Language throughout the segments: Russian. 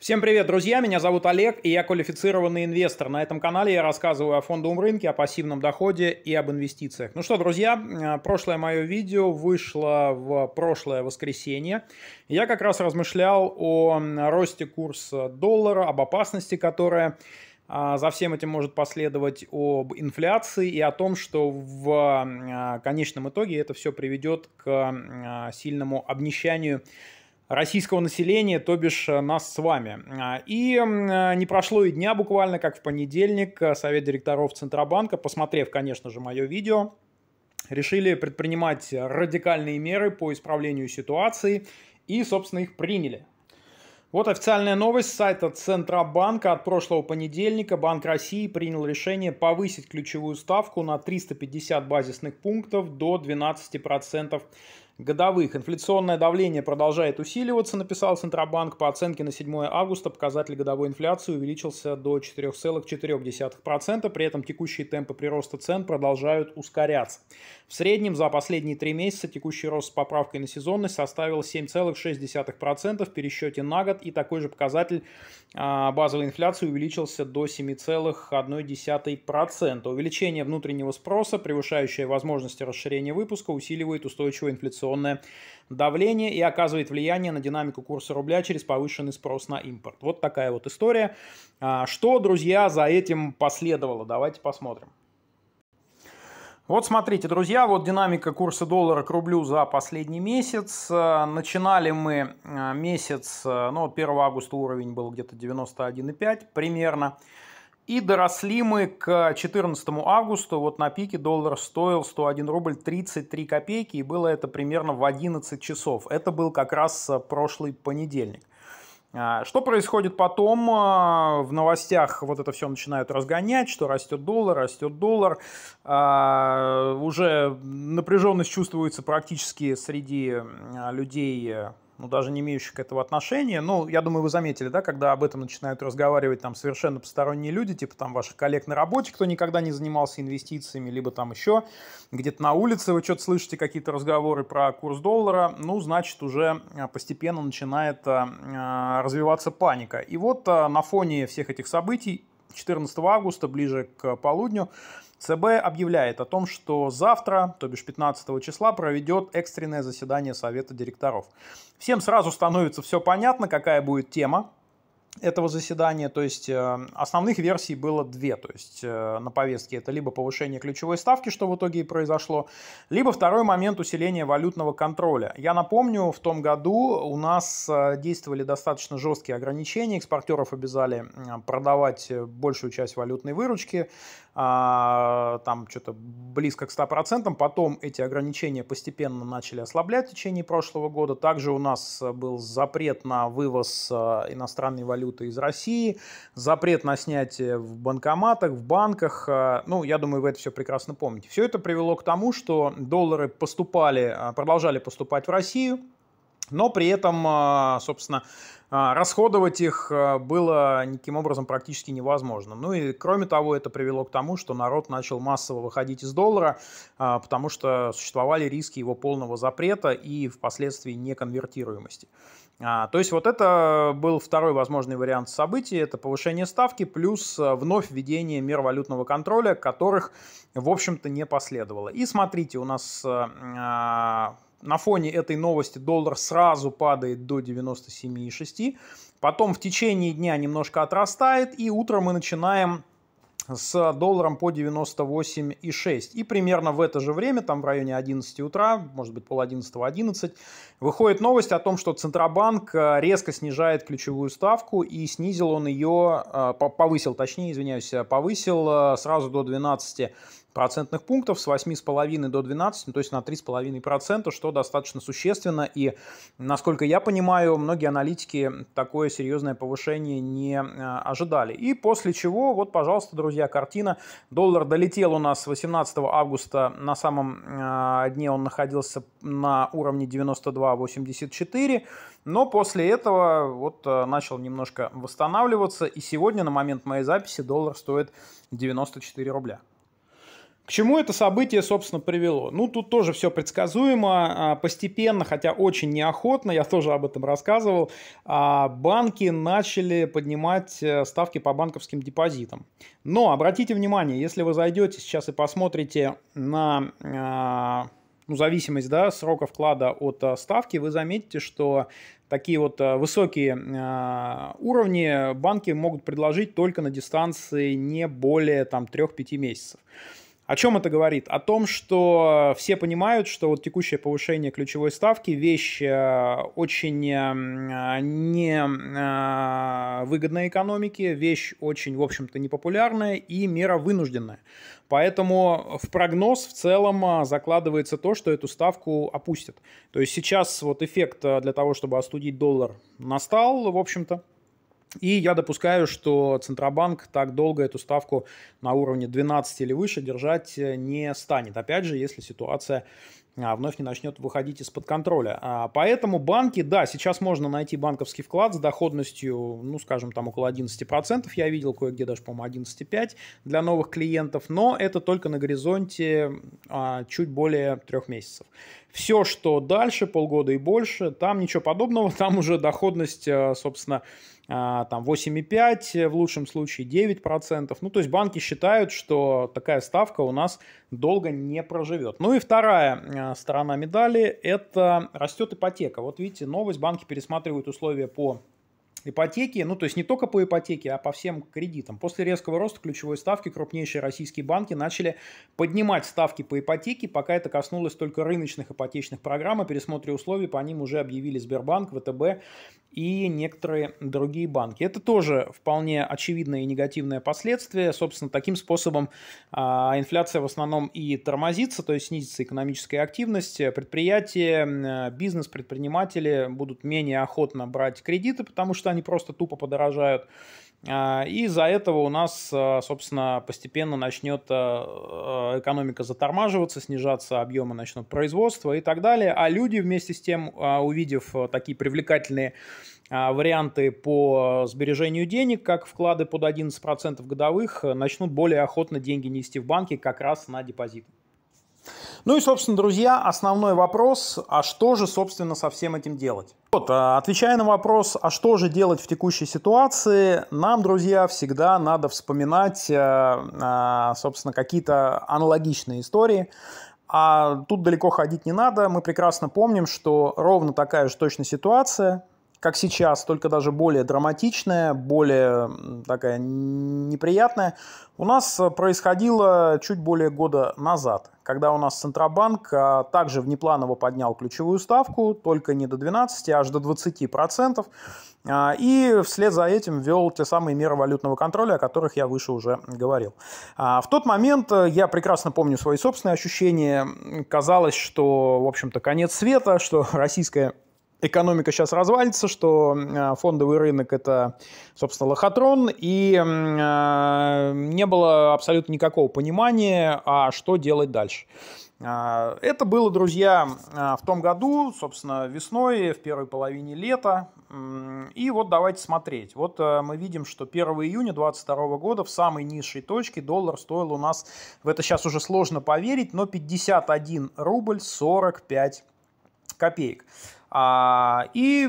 Всем привет, друзья! Меня зовут Олег, и я квалифицированный инвестор. На этом канале я рассказываю о фондовом рынке, о пассивном доходе и об инвестициях. Ну что, друзья, э, прошлое мое видео вышло в прошлое воскресенье. Я как раз размышлял о росте курса доллара, об опасности, которая а, за всем этим может последовать об инфляции и о том, что в а, конечном итоге это все приведет к а, сильному обнищанию российского населения, то бишь э, нас с вами. А, и э, не прошло и дня буквально, как в понедельник э, Совет директоров Центробанка, посмотрев, конечно же, мое видео, решили предпринимать радикальные меры по исправлению ситуации и, собственно, их приняли. Вот официальная новость с сайта Центробанка. От прошлого понедельника Банк России принял решение повысить ключевую ставку на 350 базисных пунктов до 12% годовых. Инфляционное давление продолжает усиливаться, написал Центробанк. По оценке на 7 августа показатель годовой инфляции увеличился до 4,4%. При этом текущие темпы прироста цен продолжают ускоряться. В среднем за последние три месяца текущий рост с поправкой на сезонность составил 7,6% в пересчете на год, и такой же показатель а, базовой инфляции увеличился до 7,1%. Увеличение внутреннего спроса, превышающее возможности расширения выпуска, усиливает устойчивое инфляционное давление и оказывает влияние на динамику курса рубля через повышенный спрос на импорт. Вот такая вот история. А, что, друзья, за этим последовало? Давайте посмотрим. Вот смотрите, друзья, вот динамика курса доллара к рублю за последний месяц. Э, начинали мы э, месяц, э, ну, 1 августа уровень был где-то 91,5 примерно. И доросли мы к 14 августа, вот на пике доллар стоил 101 рубль 33 копейки, и было это примерно в 11 часов. Это был как раз прошлый понедельник. А, что происходит потом? А, в новостях вот это все начинают разгонять, что растет доллар, растет доллар. А, уже напряженность чувствуется практически среди людей ну, даже не имеющих к этому отношения. Ну, я думаю, вы заметили, да, когда об этом начинают разговаривать там совершенно посторонние люди, типа там ваших коллег на работе, кто никогда не занимался инвестициями, либо там еще где-то на улице вы что-то слышите какие-то разговоры про курс доллара, ну, значит, уже а, постепенно начинает а, а, развиваться паника. И вот а, на фоне всех этих событий 14 августа, ближе к полудню, ЦБ объявляет о том, что завтра, то бишь 15 числа, проведет экстренное заседание Совета директоров. Всем сразу становится все понятно, какая будет тема этого заседания, то есть э, основных версий было две, то есть э, на повестке это либо повышение ключевой ставки, что в итоге и произошло, либо второй момент усиления валютного контроля. Я напомню, в том году у нас э, действовали достаточно жесткие ограничения, экспортеров обязали продавать большую часть валютной выручки, а, там что-то близко к 100%, потом эти ограничения постепенно начали ослаблять в течение прошлого года, также у нас был запрет на вывоз иностранной валюты валюты из России, запрет на снятие в банкоматах, в банках. Э, ну, я думаю, вы это все прекрасно помните. Все это привело к тому, что доллары поступали, э, продолжали поступать в Россию, но при этом, э, собственно, а, расходовать их а, было никаким образом практически невозможно. Ну и кроме того, это привело к тому, что народ начал массово выходить из доллара, а, потому что существовали риски его полного запрета и впоследствии неконвертируемости. то есть вот это был второй возможный вариант событий, это повышение ставки плюс вновь введение мер валютного контроля, которых, в общем-то, не последовало. И смотрите, у нас на фоне этой новости доллар сразу падает до 97,6. Потом в течение дня немножко отрастает, и утром мы начинаем с долларом по 98,6. И примерно в это же время, там в районе 11 утра, может быть пол 11, 11, выходит новость о том, что Центробанк э, резко снижает ключевую ставку и снизил он ее, э, повысил, точнее, извиняюсь, э, повысил сразу до 12 процентных пунктов с 8,5 до 12, ну, то есть на 3,5%, что достаточно существенно. И, насколько я понимаю, многие аналитики такое серьезное повышение не э, ожидали. И после чего, вот, пожалуйста, друзья, картина. Доллар долетел у нас 18 августа, на самом э, дне он находился на уровне 92,84, но после этого вот э, начал немножко восстанавливаться, и сегодня на момент моей записи доллар стоит 94 рубля. К чему это событие, собственно, привело? Ну, тут тоже все предсказуемо. А, постепенно, хотя очень неохотно, я тоже об этом рассказывал, а, банки начали поднимать э, ставки по банковским депозитам. Но обратите внимание, если вы зайдете сейчас и посмотрите на а, ну, зависимость да, срока вклада от ставки, вы заметите, что такие вот высокие уровни банки могут предложить только на дистанции не более там, 3-5 месяцев. О чем это говорит? О том, что все понимают, что вот текущее повышение ключевой ставки – вещь э, очень э, не э, выгодная экономике, вещь очень, в общем-то, непопулярная и мера вынужденная. Поэтому в прогноз в целом закладывается то, что эту ставку опустят. То есть сейчас вот эффект для того, чтобы остудить доллар, настал, в общем-то, и я допускаю, что Центробанк так долго эту ставку на уровне 12 или выше держать э, не станет. Опять же, если ситуация а, вновь не начнет выходить из-под контроля. А, поэтому банки, да, сейчас можно найти банковский вклад с доходностью, ну, скажем, там около 11%, я видел кое-где даже, по-моему, 11,5% для новых клиентов, но это только на горизонте а, чуть более трех месяцев. Все, что дальше, полгода и больше, там ничего подобного, там уже доходность, э, собственно, а, там 8,5, э, в лучшем случае 9%. Ну, то есть банки считают, что такая ставка у нас долго не проживет. Ну и вторая а, сторона медали – это растет ипотека. Вот видите, новость, банки пересматривают условия по ипотеки, ну то есть не только по ипотеке, а по всем кредитам. После резкого роста ключевой ставки крупнейшие российские банки начали поднимать ставки по ипотеке, пока это коснулось только рыночных ипотечных программ, а пересмотре условий по ним уже объявили Сбербанк, ВТБ и некоторые другие банки. Это тоже вполне очевидное и негативное последствие. Собственно, таким способом а, инфляция в основном и тормозится, то есть снизится экономическая активность, предприятия, бизнес, предприниматели будут менее охотно брать кредиты, потому что что они просто тупо подорожают. А, и из-за этого у нас, а, собственно, постепенно начнет а, экономика затормаживаться, снижаться объемы начнут производства и так далее. А люди вместе с тем, увидев такие привлекательные варианты по сбережению денег, как вклады под 11% годовых, начнут более охотно деньги нести в банки как раз на депозиты. Ну и, собственно, друзья, основной вопрос, а что же, собственно, со всем этим делать? Вот, а, отвечая на вопрос, а что же делать в текущей ситуации, нам, друзья, всегда надо вспоминать, э, а, собственно, какие-то аналогичные истории. А тут далеко ходить не надо. Мы прекрасно помним, что ровно такая же точная ситуация как сейчас, только даже более драматичная, более такая неприятная, у нас э, происходило чуть более года назад, когда у нас Центробанк а, также внепланово поднял ключевую ставку, только не до 12, а аж до 20%, а, и вслед за этим ввел те самые меры валютного контроля, о которых я выше уже говорил. А, в тот момент э, я прекрасно помню свои собственные ощущения. Казалось, что, в общем-то, конец света, что российская экономика сейчас развалится, что а, фондовый рынок это, собственно, лохотрон, и а, не было абсолютно никакого понимания, а что делать дальше. А, это было, друзья, в том году, собственно, весной, в первой половине лета. И вот давайте смотреть. Вот мы видим, что 1 июня 2022 года в самой низшей точке доллар стоил у нас, в это сейчас уже сложно поверить, но 51 рубль 45 копеек. А, и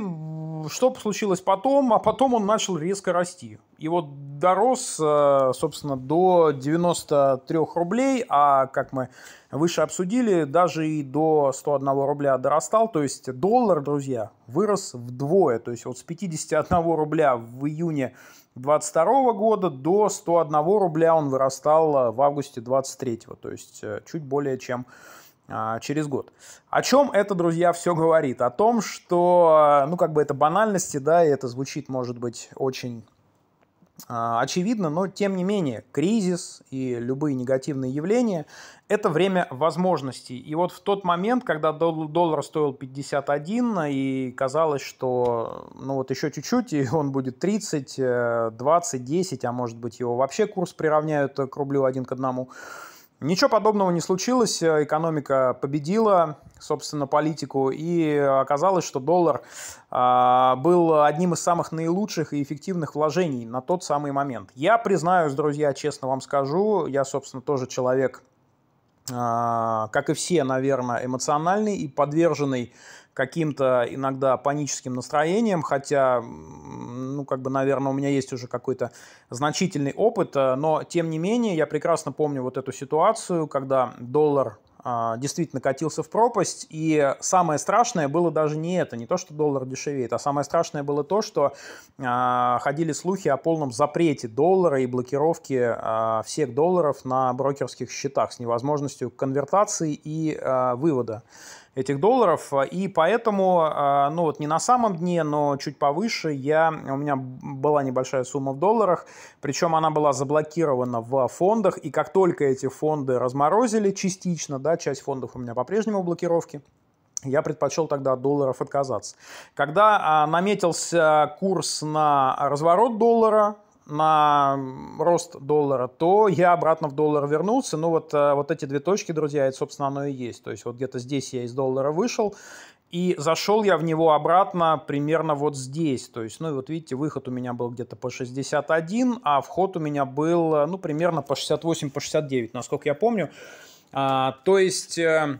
что случилось потом? А потом он начал резко расти. И вот дорос, э, собственно, до 93 рублей, а как мы выше обсудили, даже и до 101 рубля дорастал. То есть доллар, друзья, вырос вдвое. То есть вот с 51 рубля в июне 22 года до 101 рубля он вырастал э, в августе 23. То есть э, чуть более чем а, через год. О чем это, друзья, все говорит? О том, что, а, ну, как бы это банальности, да, и это звучит, может быть, очень а, очевидно, но тем не менее кризис и любые негативные явления – это время возможностей. И вот в тот момент, когда доллар стоил 51, и казалось, что ну вот еще чуть-чуть, и он будет 30, 20, 10, а может быть его вообще курс приравняют э, к рублю один к одному – Ничего подобного не случилось, э, экономика победила, собственно, политику, и оказалось, что доллар а, был одним из самых наилучших и эффективных вложений на тот самый момент. Я признаюсь, друзья, честно вам скажу, я, собственно, тоже человек, а, как и все, наверное, эмоциональный и подверженный каким-то иногда паническим настроением, хотя, ну, как бы, наверное, у меня есть уже какой-то значительный опыт, э, но, тем не менее, я прекрасно помню вот эту ситуацию, когда доллар а, действительно катился в пропасть. И самое страшное было даже не это, не то, что доллар дешевеет, а самое страшное было то, что э, ходили слухи о полном запрете доллара и блокировке э, всех долларов на брокерских счетах с невозможностью конвертации и э, вывода этих долларов. И поэтому, а, ну вот не на самом дне, но чуть повыше, я, у меня была небольшая сумма в долларах, причем она была заблокирована в фондах, и как только эти фонды разморозили частично, да, часть фондов у меня по-прежнему в блокировке, я предпочел тогда от долларов отказаться. Когда а, наметился курс на разворот доллара, на рост доллара, то я обратно в доллар вернулся. Ну вот, э, вот эти две точки, друзья, это, собственно, оно и есть. То есть вот где-то здесь я из доллара вышел, и зашел я в него обратно примерно вот здесь. То есть, ну и вот видите, выход у меня был где-то по 61, а вход у меня был, э, ну, примерно по 68, по 69, насколько я помню. А, то есть... Э,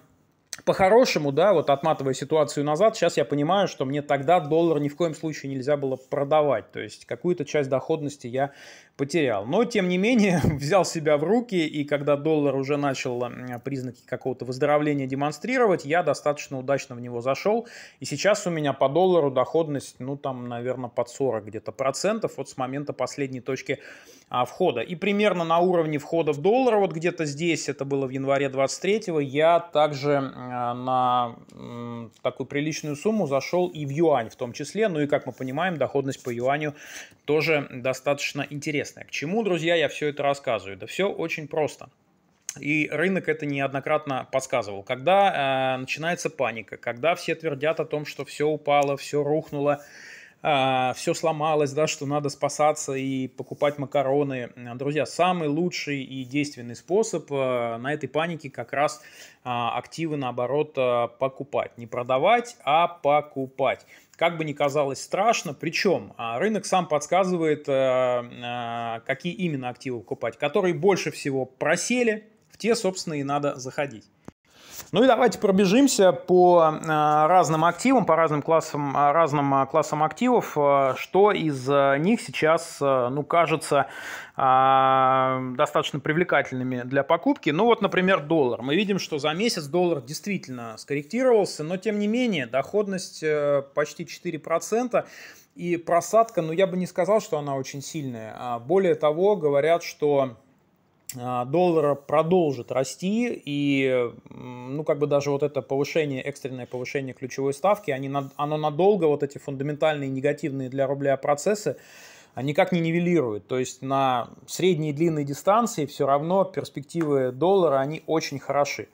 по-хорошему, да, вот отматывая ситуацию назад, сейчас я понимаю, что мне тогда доллар ни в коем случае нельзя было продавать. То есть какую-то часть доходности я потерял. Но, тем не менее, взял себя в руки, и когда доллар уже начал признаки какого-то выздоровления демонстрировать, я достаточно удачно в него зашел. И сейчас у меня по доллару доходность, ну, там, наверное, под 40 где-то процентов вот с момента последней точки а, входа. И примерно на уровне входа в доллар, вот где-то здесь, это было в январе 23-го, я также а, на м, такую приличную сумму зашел и в юань в том числе. Ну и, как мы понимаем, доходность по юаню тоже достаточно интересная интересное. К чему, друзья, я все это рассказываю? Да все очень просто. И рынок это неоднократно подсказывал. Когда э, начинается паника, когда все твердят о том, что все упало, все рухнуло, э, а, все сломалось, да, что надо спасаться и покупать макароны. Друзья, самый лучший и действенный способ э, на этой панике как раз э, активы, наоборот, э, покупать. Не продавать, а покупать как бы ни казалось страшно. Причем рынок сам подсказывает, какие именно активы покупать, которые больше всего просели, в те, собственно, и надо заходить. Ну и давайте пробежимся по э, разным активам, по разным классам, э, разным э, классам активов, что из них сейчас, ну, кажется достаточно привлекательными для покупки. Ну вот, например, доллар. Мы видим, что за месяц доллар действительно скорректировался, но тем не менее доходность почти 4%. И просадка, ну я бы не сказал, что она очень сильная. А более того, говорят, что а, доллара продолжит расти, и ну как бы даже вот это повышение, экстренное повышение ключевой ставки, они, оно надолго вот эти фундаментальные негативные для рубля процессы, никак не нивелирует. То есть на средней и длинной дистанции все равно перспективы доллара, они очень хороши.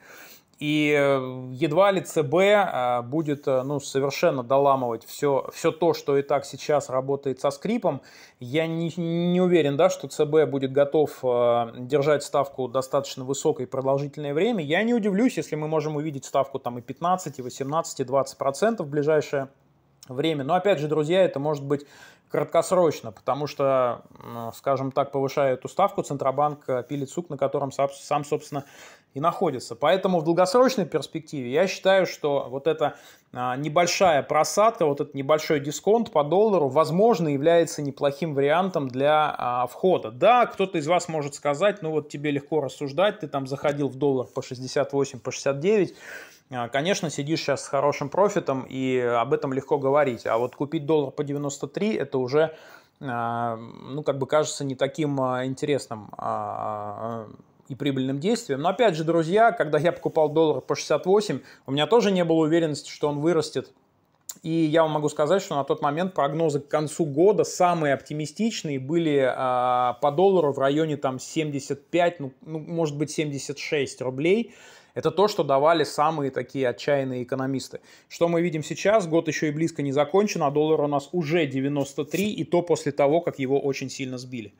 И э, едва ли ЦБ а, будет э, ну, совершенно доламывать все, все то, что и так сейчас работает со скрипом. Я не, не уверен, да, что ЦБ будет готов э, держать ставку достаточно высокой продолжительное время. Я не удивлюсь, если мы можем увидеть ставку там и 15, и 18, и 20 процентов в ближайшее время. Но опять же, друзья, это может быть краткосрочно, потому что, скажем так, повышая эту ставку, Центробанк пилит сук, на котором сам, собственно, и находится. Поэтому в долгосрочной перспективе я считаю, что вот эта а, небольшая просадка, вот этот небольшой дисконт по доллару, возможно, является неплохим вариантом для а, входа. Да, кто-то из вас может сказать, ну вот тебе легко рассуждать, ты там заходил в доллар по 68, по 69, а, Конечно, сидишь сейчас с хорошим профитом, и об этом легко говорить. А вот купить доллар по 93 – это уже, ну, как бы кажется не таким интересным и прибыльным действием. Но опять же, друзья, когда я покупал доллар по 68, у меня тоже не было уверенности, что он вырастет. И я вам могу сказать, что на тот момент прогнозы к концу года самые оптимистичные были э, по доллару в районе там 75, ну, ну может быть 76 рублей. Это то, что давали самые такие отчаянные экономисты. Что мы видим сейчас? Год еще и близко не закончен, а доллар у нас уже 93, и то после того, как его очень сильно сбили.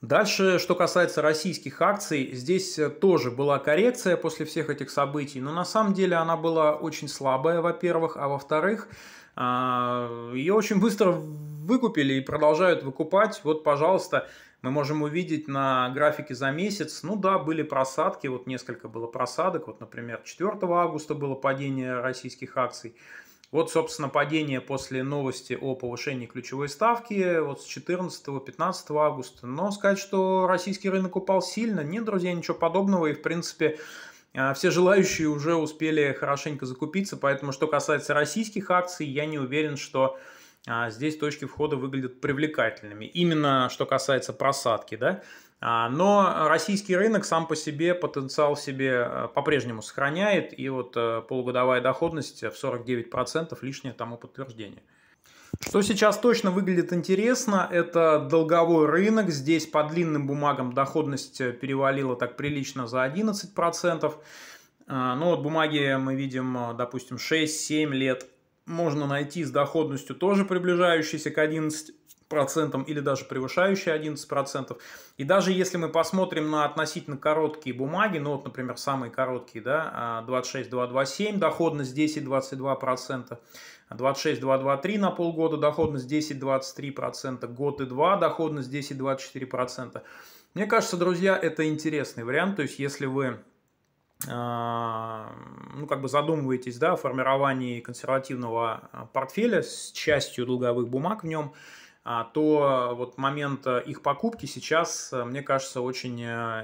Дальше, что касается российских акций, здесь э, тоже была коррекция после всех этих событий, но на самом деле она была очень слабая, во-первых, а во-вторых, а, ее очень быстро выкупили и продолжают выкупать. Вот, пожалуйста, мы можем увидеть на графике за месяц, ну да, были просадки, вот несколько было просадок, вот, например, 4 августа было падение российских акций, вот, собственно, падение после новости о повышении ключевой ставки вот с 14-15 августа. Но сказать, что российский рынок упал сильно, нет, друзья, ничего подобного. И, в принципе, а, все желающие уже успели хорошенько закупиться. Поэтому, что касается российских акций, я не уверен, что а, здесь точки входа выглядят привлекательными. Именно что касается просадки, да. А, но российский рынок сам по себе потенциал себе э, по-прежнему сохраняет, и вот э, полугодовая доходность в 49% лишнее тому подтверждение. Что сейчас точно выглядит интересно, это долговой рынок. Здесь по длинным бумагам доходность э, перевалила так прилично за 11%. А, ну вот бумаги мы видим, допустим, 6-7 лет можно найти с доходностью тоже приближающейся к 11% процентом или даже превышающие 11%. процентов И даже если мы посмотрим на относительно короткие бумаги, ну вот, например, самые короткие, да, 26-227, а, доходность 10-22%, 26-223 на полгода, доходность 10-23%, год и два доходность 10-24%. Мне кажется, друзья, это интересный вариант, то есть если вы а, ну, как бы задумываетесь, да, о формировании консервативного а, портфеля с частью долговых бумаг в нем, а то э, вот момент э, их покупки сейчас, э, мне кажется, очень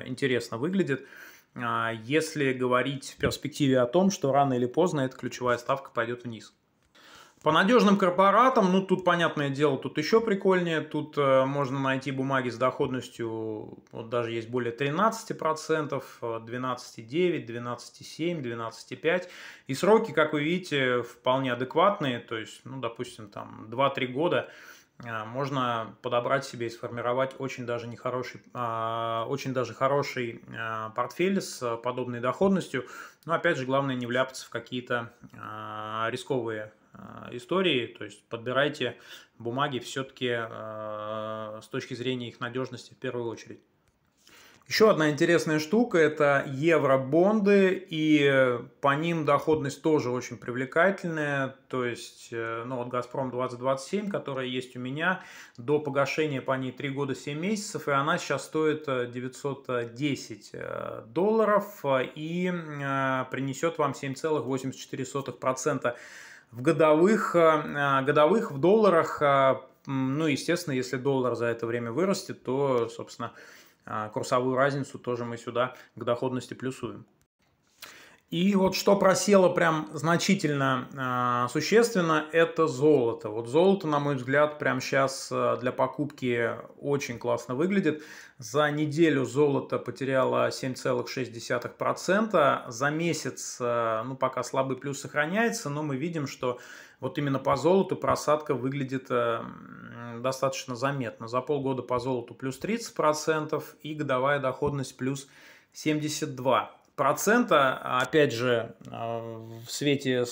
интересно выглядит. А если говорить в перспективе о том, что рано или поздно эта ключевая ставка пойдет вниз. По надежным корпоратам, ну тут понятное дело, тут еще прикольнее, тут э, можно найти бумаги с доходностью, вот даже есть более 13%, 12,9, 12,7, 12,5. И сроки, как вы видите, вполне адекватные, то есть, ну допустим, там 2-3 года – а, можно подобрать себе и сформировать очень даже нехороший, а, очень даже хороший а, портфель с подобной доходностью. Но опять же, главное не вляпаться в какие-то рисковые истории, то есть подбирайте бумаги все-таки с точки зрения их надежности в первую очередь. Еще одна интересная штука – это евробонды, и по ним доходность тоже очень привлекательная. То есть, э, ну вот «Газпром-2027», которая есть у меня, до погашения по ней 3 года 7 месяцев, и она сейчас стоит 910 э, э, долларов и принесет вам 7,84% в годовых, годовых в долларах. Ну, естественно, если доллар за это время вырастет, то, собственно, а, курсовую разницу тоже мы сюда к доходности плюсуем. И вот что просело прям значительно а, существенно, это золото. Вот золото, на мой взгляд, прям сейчас а, для покупки очень классно выглядит. За неделю золото потеряло 7,6%. За месяц, ну пока слабый плюс сохраняется, но мы видим, что вот именно по золоту просадка выглядит достаточно заметно. За полгода по золоту плюс 30% и годовая доходность плюс 72%. Опять же, а, в свете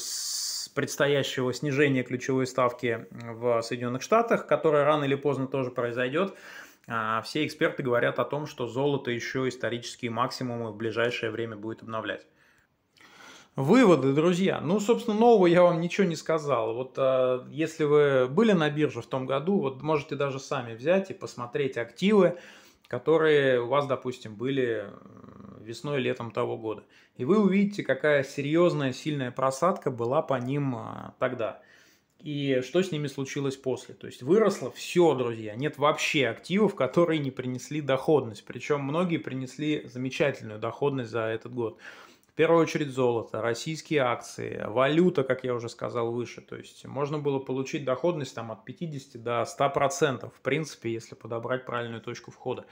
предстоящего снижения ключевой ставки в Соединенных Штатах, которое рано или поздно тоже произойдет, а, все эксперты говорят о том, что золото еще исторические максимумы в ближайшее время будет обновлять. Выводы, друзья. Ну, собственно, нового я вам ничего не сказал. Вот э, если вы были на бирже в том году, вот можете даже сами взять и посмотреть активы, которые у вас, допустим, были э, весной летом того года. И вы увидите, какая серьезная, сильная просадка была по ним э, тогда. И что с ними случилось после. То есть выросло все, друзья. Нет вообще активов, которые не принесли доходность. Причем многие принесли замечательную доходность за этот год. В первую очередь золото, российские акции, валюта, как я уже сказал выше. То есть можно было получить доходность там, от 50 до 100%, в принципе, если подобрать правильную точку входа.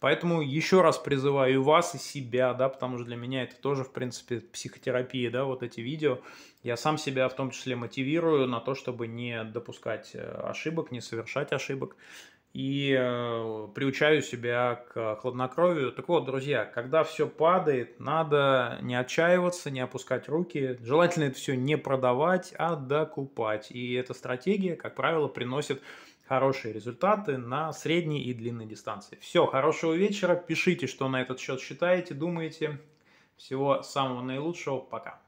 Поэтому еще раз призываю вас, и себя, да, потому что для меня это тоже, в принципе, психотерапия, да, вот эти видео. Я сам себя в том числе мотивирую на то, чтобы не допускать э, ошибок, не совершать ошибок и э, приучаю себя к хладнокровию. Так вот, друзья, когда все падает, надо не отчаиваться, не опускать руки. Желательно это все не продавать, а докупать. И эта стратегия, как правило, приносит хорошие результаты на средней и длинной дистанции. Все, хорошего вечера. Пишите, что на этот счет считаете, думаете. Всего самого наилучшего. Пока.